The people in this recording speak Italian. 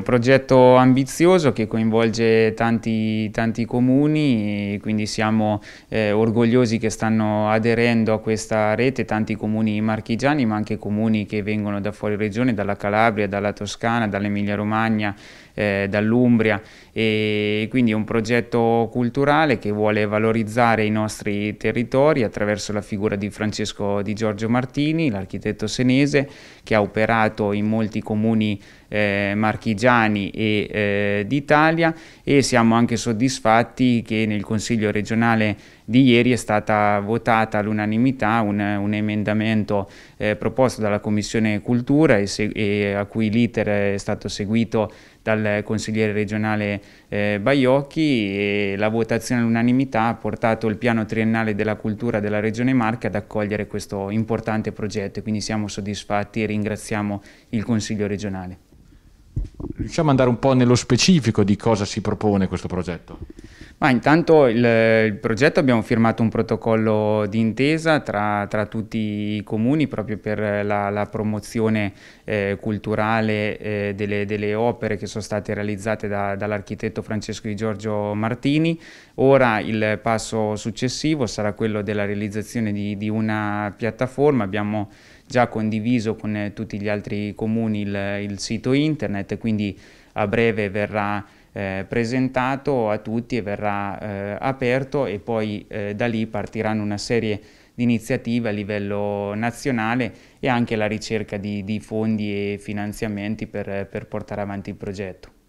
Un progetto ambizioso che coinvolge tanti, tanti comuni, quindi siamo eh, orgogliosi che stanno aderendo a questa rete tanti comuni marchigiani ma anche comuni che vengono da fuori regione, dalla Calabria, dalla Toscana, dall'Emilia Romagna, eh, dall'Umbria e quindi è un progetto culturale che vuole valorizzare i nostri territori attraverso la figura di Francesco Di Giorgio Martini, l'architetto senese che ha operato in molti comuni eh, marchigiani e eh, d'Italia e siamo anche soddisfatti che nel Consiglio regionale di ieri è stata votata all'unanimità un, un, emendamento eh, proposto dalla Commissione Cultura e, e a cui l'iter è stato seguito dal consigliere regionale eh, Baiocchi e la votazione all'unanimità ha portato il piano triennale della cultura della Regione Marche ad accogliere questo importante progetto quindi siamo soddisfatti e ringraziamo il Consiglio regionale riusciamo ad andare un po' nello specifico di cosa si propone questo progetto? Ma intanto il, il, progetto abbiamo firmato un protocollo di intesa tra, tra tutti i comuni proprio per la, la promozione eh, culturale eh, delle, delle, opere che sono state realizzate da, dall'architetto Francesco Di Giorgio Martini. Ora il passo successivo sarà quello della realizzazione di, di una piattaforma. Abbiamo già condiviso con eh, tutti gli altri comuni il, il sito internet, quindi a breve verrà eh, presentato a tutti e verrà eh, aperto e poi eh, da lì partiranno una serie di iniziative a livello nazionale e anche la ricerca di, di fondi e finanziamenti per, per portare avanti il progetto.